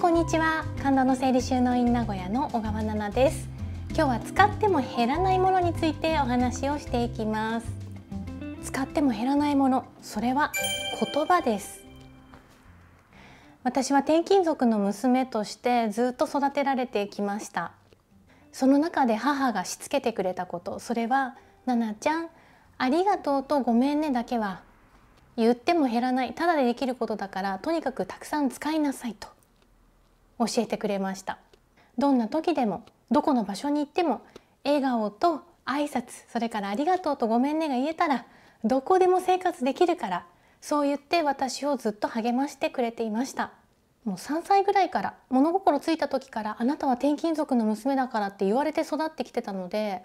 こんにちは神田の整理収納院名古屋の小川奈々です今日は使っても減らないものについてお話をしていきます使っても減らないものそれは言葉です私は転勤族の娘としてずっと育てられてきましたその中で母がしつけてくれたことそれは「ななちゃんありがとう」と「ごめんね」だけは言っても減らないただでできることだからとにかくたくさん使いなさいと教えてくれましたどんな時でもどこの場所に行っても笑顔と挨拶それからありがとうとごめんねが言えたらどこでも生活できるからそう言って私をずっと励ましてくれていましたもう3歳ぐらいから物心ついた時からあなたは転勤族の娘だからって言われて育ってきてたので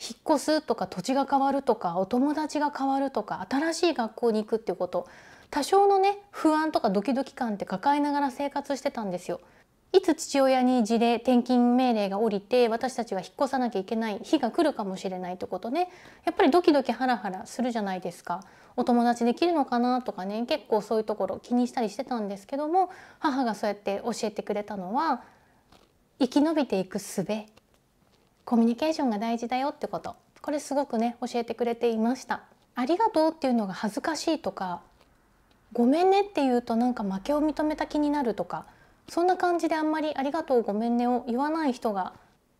引っ越すとか土地が変わるとかお友達が変わるとか新しい学校に行くっていうこと多少のね不安とかドキドキ感って抱えながら生活してたんですよ。いつ父親に事例転勤命令が降りて私たちは引っ越さなきゃいけない日が来るかもしれないってことねやっぱりドキドキハラハラするじゃないですかお友達できるのかなとかね結構そういうところ気にしたりしてたんですけども母がそうやって教えてくれたのは生き延びていく術コミュニケーションが大事だよってことこれすごくね教えてくれていました。ありがとうっていうのが恥ずかしいとかごめんねって言うとなんか負けを認めた気になるとかそんな感じであんまりありがとうごめんねを言わない人が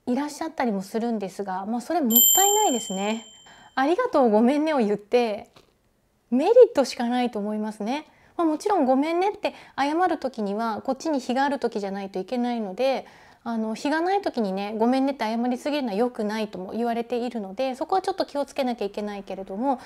いらっしゃったりもするんですがまあそれもったいないですねありがとうごめんねを言ってメリットしかないと思いますねまあ、もちろんごめんねって謝る時にはこっちに非がある時じゃないといけないのであの日がない時にねごめんねって謝りすぎるのは良くないとも言われているのでそこはちょっと気をつけなきゃいけないけれども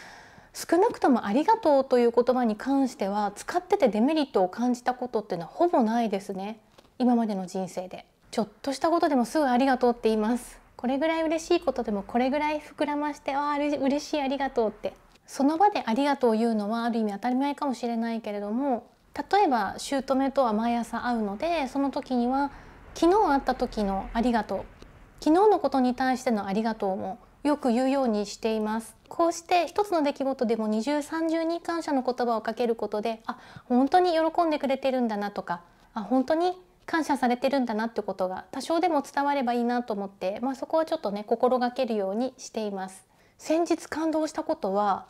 少なくとも「ありがとう」という言葉に関しては使っててデメリットを感じたことっていうのはほぼないですね今までの人生でちょっとしたことでもすぐ「ありがとう」って言いますこれぐらい嬉しいことでもこれぐらい膨らまして「ああ嬉しいありがとう」ってその場で「ありがとう」言うのはある意味当たり前かもしれないけれども例えば姑とは毎朝会うのでその時には昨日会った時の「ありがとう」昨日のことに対しての「ありがとう」もよく言うようにしていますこうして一つの出来事でも二重三重に感謝の言葉をかけることであ本当に喜んでくれてるんだなとかあ本当に感謝されてるんだなってことが多少でも伝わればいいなと思って、まあ、そこはちょっとね心がけるようにしています先日感動したことは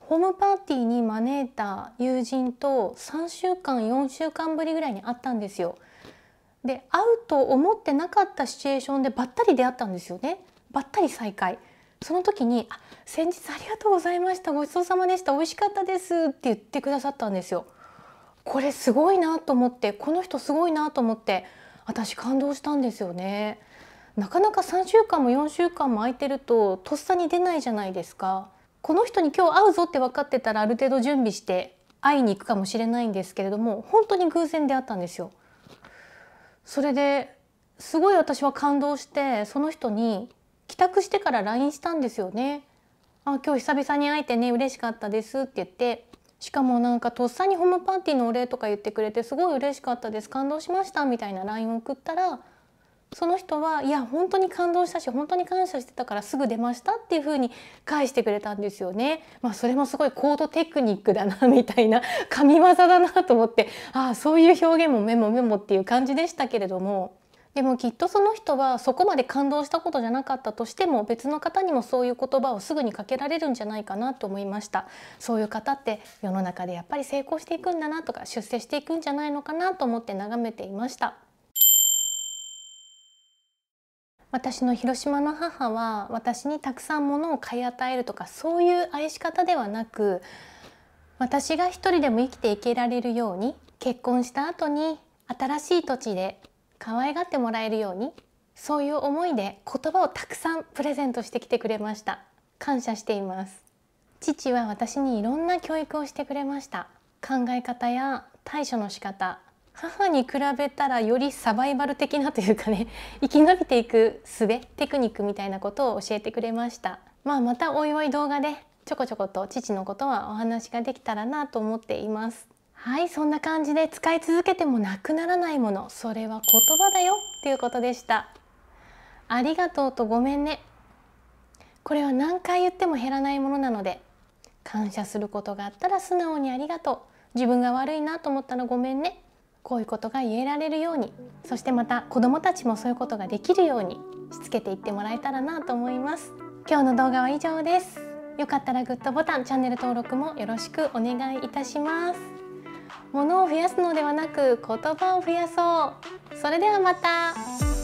ホームパーティーに招いた友人と3週間4週間ぶりぐらいに会ったんですよで会うと思ってなかったシチュエーションでばったり出会ったんですよねばったり再会その時にあ「先日ありがとうございましたごちそうさまでした美味しかったです」って言ってくださったんですよ。これすごいなと思ってこの人すごいなと思って私感動したんですよね。なかなか3週間も4週間も空いてるととっさに出ないじゃないですか。この人に今日会うぞって分かってたらある程度準備して会いに行くかもしれないんですけれども本当に偶然出会ったんですよ。それですごい私は感動してその人に帰宅してから LINE したんですよね。あ今日久々に会えてね嬉しかったですって言ってしかもなんかとっさにホームパーティーのお礼とか言ってくれてすごい嬉しかったです感動しましたみたいな LINE を送ったらその人はいや本当に感動したし本当に感謝してたからすぐ出ましたっていう風に返してくれたんですよね。まあ、それもすごいコードテクニックだなみたいな神業だなと思ってああそういう表現もメモメモっていう感じでしたけれども。でもきっとその人はそこまで感動したことじゃなかったとしても別の方にもそういう言葉をすぐにかけられるんじゃないかなと思いましたそういう方って世の中でやっぱり成功していくんだなとか出世していくんじゃないのかなと思って眺めていました私の広島の母は私にたくさん物を買い与えるとかそういう愛し方ではなく私が一人でも生きていけられるように結婚した後に新しい土地で可愛がってもらえるようにそういう思いで言葉をたくさんプレゼントしてきてくれました感謝しています父は私にいろんな教育をしてくれました考え方や対処の仕方母に比べたらよりサバイバル的なというかね 生き延びていく術テクニックみたいなことを教えてくれました、まあ、またおいおい動画でちょこちょこと父のことはお話ができたらなと思っていますはいそんな感じで使い続けてもなくならないものそれは言葉だよっていうことでしたありがとうとごめんねこれは何回言っても減らないものなので感謝することがあったら素直にありがとう自分が悪いなと思ったらごめんねこういうことが言えられるようにそしてまた子どもたちもそういうことができるようにしつけていってもらえたらなと思います今日の動画は以上ですよかったらグッドボタンチャンネル登録もよろしくお願いいたします物を増やすのではなく言葉を増やそうそれではまた